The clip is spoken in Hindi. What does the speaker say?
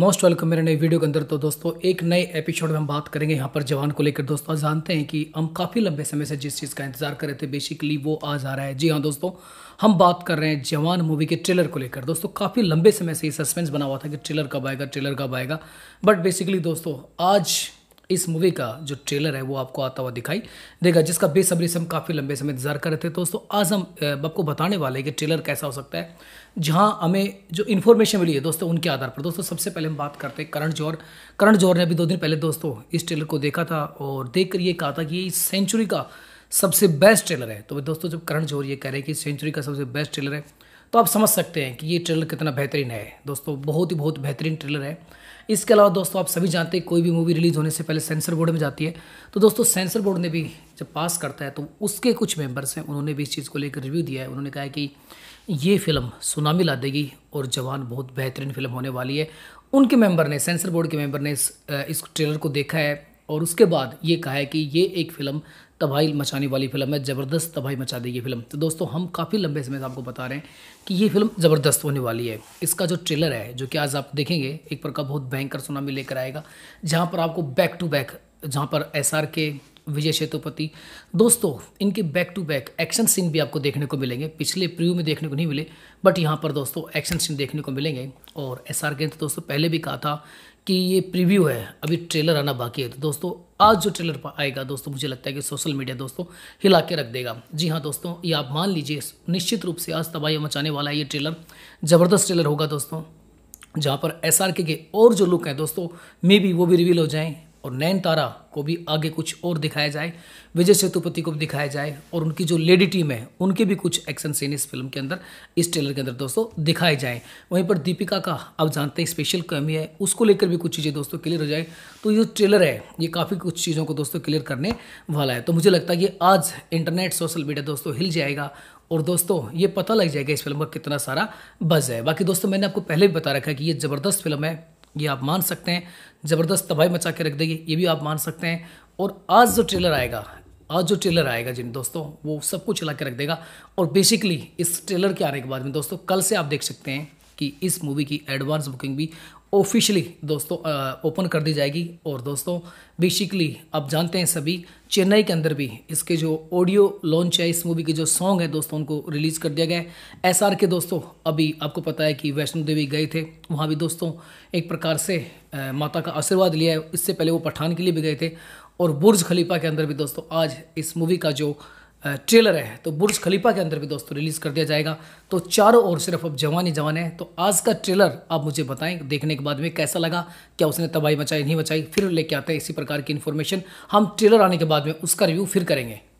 मोस्ट वेलकम मेरे नए वीडियो के अंदर तो दोस्तों एक नए एपिसोड में हम बात करेंगे यहाँ पर जवान को लेकर दोस्तों जानते हैं कि हम काफ़ी लंबे समय से जिस चीज़ का इंतजार कर रहे थे बेसिकली वो आज आ रहा है जी हाँ दोस्तों हम बात कर रहे हैं जवान मूवी के ट्रेलर को लेकर दोस्तों काफ़ी लंबे समय से ये सस्पेंस बना हुआ था कि ट्रेलर कब आएगा ट्रेलर कब आएगा बट बेसिकली दोस्तों आज इस मूवी का जो ट्रेलर है वो आपको आता हुआ दिखाई देगा जिसका बेसब्री से हम काफ़ी लंबे समय इंतजार कर रहे थे दोस्तों आज हम आपको बताने वाले हैं कि ट्रेलर कैसा हो सकता है जहाँ हमें जो इन्फॉर्मेशन मिली है दोस्तों उनके आधार पर दोस्तों सबसे पहले हम बात करते हैं करण जौहर करण जौहर ने अभी दो दिन पहले दोस्तों इस ट्रेलर को देखा था और देख कर ये कहा था कि ये इस सेंचुरी का सबसे बेस्ट ट्रेलर है तो दोस्तों जब करण जौहर ये कह रहे हैं कि सेंचुरी का सबसे बेस्ट ट्रेलर है तो आप समझ सकते हैं कि ये ट्रेलर कितना बेहतरीन है दोस्तों बहुत ही बहुत बेहतरीन ट्रेलर है इसके अलावा दोस्तों आप सभी जानते हैं कोई भी मूवी रिलीज़ होने से पहले सेंसर बोर्ड में जाती है तो दोस्तों सेंसर बोर्ड ने भी जब पास करता है तो उसके कुछ मेंबर्स हैं उन्होंने भी इस चीज़ को लेकर रिव्यू दिया है उन्होंने कहा है कि ये फिल्म सुनामी ला देगी और जवान बहुत बेहतरीन फिल्म होने वाली है उनके मेंबर ने सेंसर बोर्ड के मेंबर ने इस, इस ट्रेलर को देखा है और उसके बाद ये कहा है कि ये एक फिल्म तबाही मचाने वाली फिल्म है ज़बरदस्त तबाही मचा देगी फिल्म तो दोस्तों हम काफ़ी लंबे समय से आपको बता रहे हैं कि ये फिल्म ज़बरदस्त होने वाली है इसका जो ट्रेलर है जो कि आज आप देखेंगे एक प्रकार बहुत भयंकर सुनामी लेकर आएगा जहाँ पर आपको बैक टू बैक जहाँ पर एस के विजय सेतुपति दोस्तों इनके back to back action scene भी आपको देखने को मिलेंगे पिछले प्रीव्यू में देखने को नहीं मिले बट यहाँ पर दोस्तों एक्शन सीन देखने को मिलेंगे और एस आर के दोस्तों पहले भी कहा था कि ये प्रीव्यू है अभी ट्रेलर आना बाकी है तो दोस्तों आज जो ट्रेलर पर आएगा दोस्तों मुझे लगता है कि सोशल मीडिया दोस्तों हिला के रख देगा जी हाँ दोस्तों ये आप मान लीजिए निश्चित रूप से आज तबाही मचाने वाला है ये ट्रेलर ज़बरदस्त ट्रेलर होगा दोस्तों जहाँ पर एस के, के और जो लुक हैं दोस्तों मे बी वो भी रिवील हो जाएँ और नैन तारा को भी आगे कुछ और दिखाया जाए विजय सेतुपति को भी दिखाया जाए और उनकी जो लेडी टीम है उनके भी कुछ एक्शन सीन इस फिल्म के अंदर इस ट्रेलर के अंदर दोस्तों दिखाए जाएँ वहीं पर दीपिका का आप जानते हैं स्पेशल कमी है उसको लेकर भी कुछ चीज़ें दोस्तों क्लियर हो जाए तो ये ट्रेलर है ये काफ़ी कुछ चीज़ों को दोस्तों क्लियर करने वाला है तो मुझे लगता है कि आज इंटरनेट सोशल मीडिया दोस्तों हिल जाएगा और दोस्तों ये पता लग जाएगा इस फिल्म का कितना सारा बज़ है बाकी दोस्तों मैंने आपको पहले भी बता रखा है कि ये ज़बरदस्त फिल्म है ये आप मान सकते हैं ज़बरदस्त तबाही मचा के रख देगी ये भी आप मान सकते हैं और आज जो ट्रेलर आएगा आज जो ट्रेलर आएगा जिन दोस्तों वो सब कुछ हिला के रख देगा और बेसिकली इस ट्रेलर के आने के बाद में दोस्तों कल से आप देख सकते हैं कि इस मूवी की एडवांस बुकिंग भी ऑफिशियली दोस्तों ओपन कर दी जाएगी और दोस्तों बेसिकली आप जानते हैं सभी चेन्नई के अंदर भी इसके जो ऑडियो लॉन्च है इस मूवी के जो सॉन्ग है दोस्तों उनको रिलीज़ कर दिया गया है एस के दोस्तों अभी आपको पता है कि वैष्णो देवी गए थे वहाँ भी दोस्तों एक प्रकार से आ, माता का आशीर्वाद लिया है इससे पहले वो पठान के लिए भी गए थे और बुर्ज खलीफा के अंदर भी दोस्तों आज इस मूवी का जो ट्रेलर है तो बुर्ज खलीफा के अंदर भी दोस्तों रिलीज़ कर दिया जाएगा तो चारों ओर सिर्फ अब जवान ही जवान है तो आज का ट्रेलर आप मुझे बताएं देखने के बाद में कैसा लगा क्या उसने तबाही मचाई नहीं मचाई फिर लेके आते हैं इसी प्रकार की इन्फॉर्मेशन हम ट्रेलर आने के बाद में उसका रिव्यू फिर करेंगे